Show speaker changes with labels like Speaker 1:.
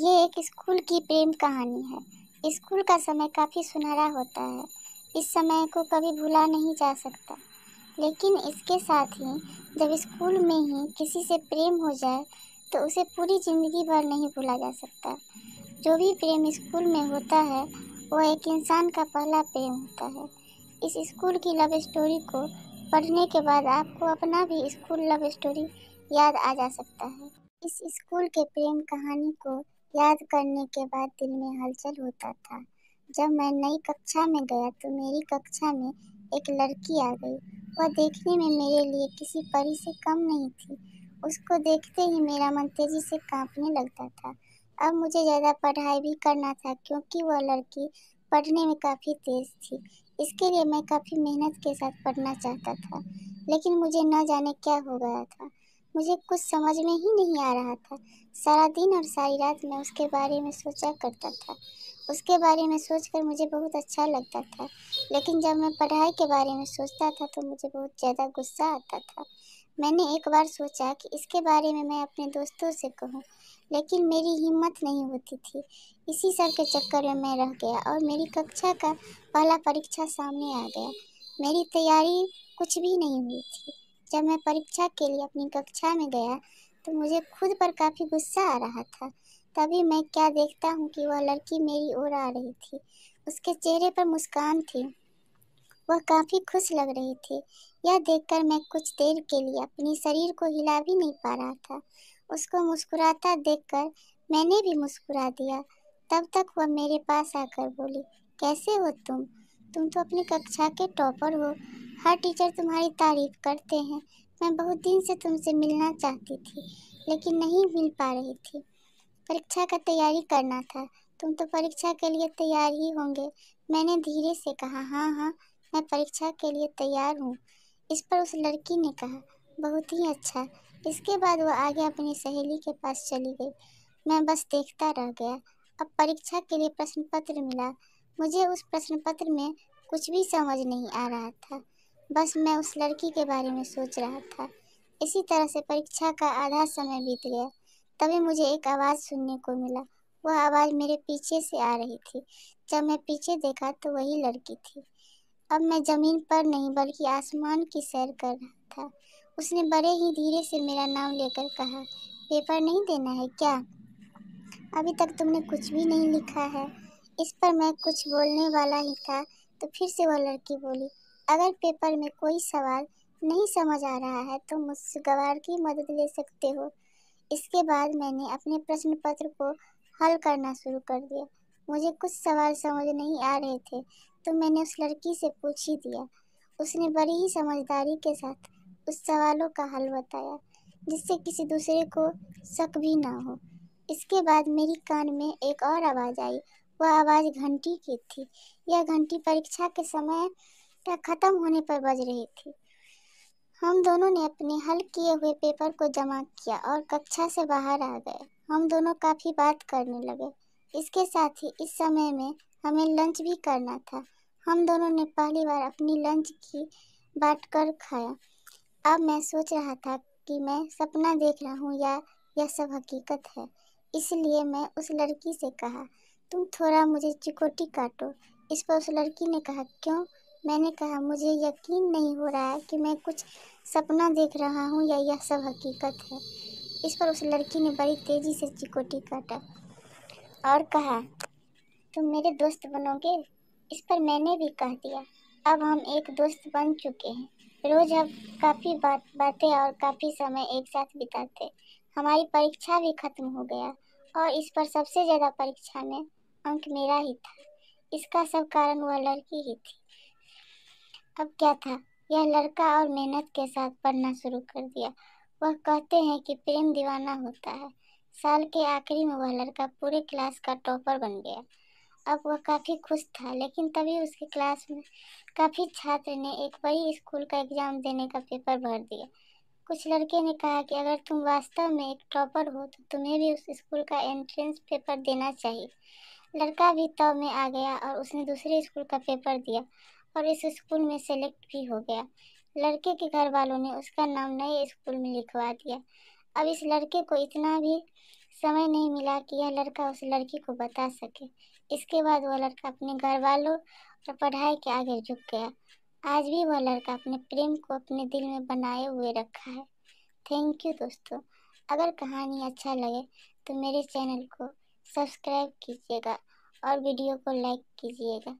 Speaker 1: ये एक स्कूल की प्रेम कहानी है स्कूल का समय काफ़ी सुनहरा होता है इस समय को कभी भूला नहीं जा सकता लेकिन इसके साथ ही जब स्कूल में ही किसी से प्रेम हो जाए तो उसे पूरी ज़िंदगी भर नहीं भूला जा सकता जो भी प्रेम स्कूल में होता है वो एक इंसान का पहला प्रेम होता है इस स्कूल की लव स्टोरी को पढ़ने के बाद आपको अपना भी स्कूल लव स्टोरी याद आ जा सकता है इस स्कूल के प्रेम कहानी को याद करने के बाद दिल में हलचल होता था जब मैं नई कक्षा में गया तो मेरी कक्षा में एक लड़की आ गई वह देखने में मेरे लिए किसी परी से कम नहीं थी उसको देखते ही मेरा मन तेज़ी से कांपने लगता था अब मुझे ज़्यादा पढ़ाई भी करना था क्योंकि वह लड़की पढ़ने में काफ़ी तेज़ थी इसके लिए मैं काफ़ी मेहनत के साथ पढ़ना चाहता था लेकिन मुझे न जाने क्या हो गया था मुझे कुछ समझ में ही नहीं आ रहा था सारा दिन और सारी रात मैं उसके बारे में सोचा करता था उसके बारे में सोचकर मुझे बहुत अच्छा लगता था लेकिन जब मैं पढ़ाई के बारे में सोचता था तो मुझे बहुत ज़्यादा गुस्सा आता था मैंने एक बार सोचा कि इसके बारे में मैं अपने दोस्तों से कहूँ लेकिन मेरी हिम्मत नहीं होती थी इसी सर के चक्कर में मैं रह गया और मेरी कक्षा का पहला परीक्षा सामने आ गया मेरी तैयारी कुछ भी नहीं हुई थी जब मैं परीक्षा के लिए अपनी कक्षा में गया तो मुझे खुद पर काफ़ी गुस्सा आ रहा था तभी मैं क्या देखता हूँ कि वह लड़की मेरी ओर आ रही थी उसके चेहरे पर मुस्कान थी वह काफ़ी खुश लग रही थी यह देखकर मैं कुछ देर के लिए अपने शरीर को हिला भी नहीं पा रहा था उसको मुस्कुराता देखकर मैंने भी मुस्कुरा दिया तब तक वह मेरे पास आकर बोली कैसे हो तुम तुम तो अपनी कक्षा के टॉपर हो हर टीचर तुम्हारी तारीफ करते हैं मैं बहुत दिन से तुमसे मिलना चाहती थी लेकिन नहीं मिल पा रही थी परीक्षा का तैयारी करना था तुम तो परीक्षा के लिए तैयार ही होंगे मैंने धीरे से कहा हाँ हाँ मैं परीक्षा के लिए तैयार हूँ इस पर उस लड़की ने कहा बहुत ही अच्छा इसके बाद वह आगे अपनी सहेली के पास चली गई मैं बस देखता रह गया अब परीक्षा के लिए प्रश्न पत्र मिला मुझे उस प्रश्न पत्र में कुछ भी समझ नहीं आ रहा था बस मैं उस लड़की के बारे में सोच रहा था इसी तरह से परीक्षा का आधा समय बीत गया तभी मुझे एक आवाज़ सुनने को मिला वह आवाज़ मेरे पीछे से आ रही थी जब मैं पीछे देखा तो वही लड़की थी अब मैं ज़मीन पर नहीं बल्कि आसमान की सैर कर रहा था उसने बड़े ही धीरे से मेरा नाम लेकर कहा पेपर नहीं देना है क्या अभी तक तुमने कुछ भी नहीं लिखा है इस पर मैं कुछ बोलने वाला ही था तो फिर से वह लड़की बोली अगर पेपर में कोई सवाल नहीं समझ आ रहा है तो मुझसे गवार की मदद ले सकते हो इसके बाद मैंने अपने प्रश्न पत्र को हल करना शुरू कर दिया मुझे कुछ सवाल समझ नहीं आ रहे थे तो मैंने उस लड़की से पूछ ही दिया उसने बड़ी ही समझदारी के साथ उस सवालों का हल बताया जिससे किसी दूसरे को शक भी ना हो इसके बाद मेरी कान में एक और आवाज़ आई वह आवाज़ घंटी की थी यह घंटी परीक्षा के समय खत्म होने पर बज रही थी हम दोनों ने अपने हल किए हुए पेपर को जमा किया और कक्षा से बाहर आ गए हम दोनों काफ़ी बात करने लगे इसके साथ ही इस समय में हमें लंच भी करना था हम दोनों ने पहली बार अपनी लंच की बांट कर खाया अब मैं सोच रहा था कि मैं सपना देख रहा हूँ या यह सब हकीकत है इसलिए मैं उस लड़की से कहा तुम थोड़ा मुझे चिकोटी काटो इस पर उस लड़की ने कहा क्यों मैंने कहा मुझे यकीन नहीं हो रहा है कि मैं कुछ सपना देख रहा हूँ या यह सब हकीकत है इस पर उस लड़की ने बड़ी तेज़ी से चिकोटी काटा और कहा तुम मेरे दोस्त बनोगे इस पर मैंने भी कह दिया अब हम एक दोस्त बन चुके हैं रोज़ हम काफ़ी बात बातें और काफ़ी समय एक साथ बिताते हमारी परीक्षा भी ख़त्म हो गया और इस पर सबसे ज़्यादा परीक्षा में अंक मेरा ही था इसका सब कारण वह लड़की ही थी अब क्या था यह लड़का और मेहनत के साथ पढ़ना शुरू कर दिया वह कहते हैं कि प्रेम दीवाना होता है साल के आखिरी में वह लड़का पूरे क्लास का टॉपर बन गया अब वह काफ़ी खुश था लेकिन तभी उसके क्लास में काफ़ी छात्र ने एक बड़ी स्कूल का एग्ज़ाम देने का पेपर भर दिया कुछ लड़के ने कहा कि अगर तुम वास्तव में एक टॉपर हो तो तुम्हें भी उस स्कूल का एंट्रेंस पेपर देना चाहिए लड़का भी तव में आ गया और उसने दूसरे स्कूल का पेपर दिया और इस स्कूल में सेलेक्ट भी हो गया लड़के के घर वालों ने उसका नाम नए स्कूल में लिखवा दिया अब इस लड़के को इतना भी समय नहीं मिला कि यह लड़का उस लड़की को बता सके इसके बाद वह लड़का अपने घर वालों और पढ़ाई के आगे झुक गया आज भी वह लड़का अपने प्रेम को अपने दिल में बनाए हुए रखा है थैंक यू दोस्तों अगर कहानी अच्छा लगे तो मेरे चैनल को सब्सक्राइब कीजिएगा और वीडियो को लाइक कीजिएगा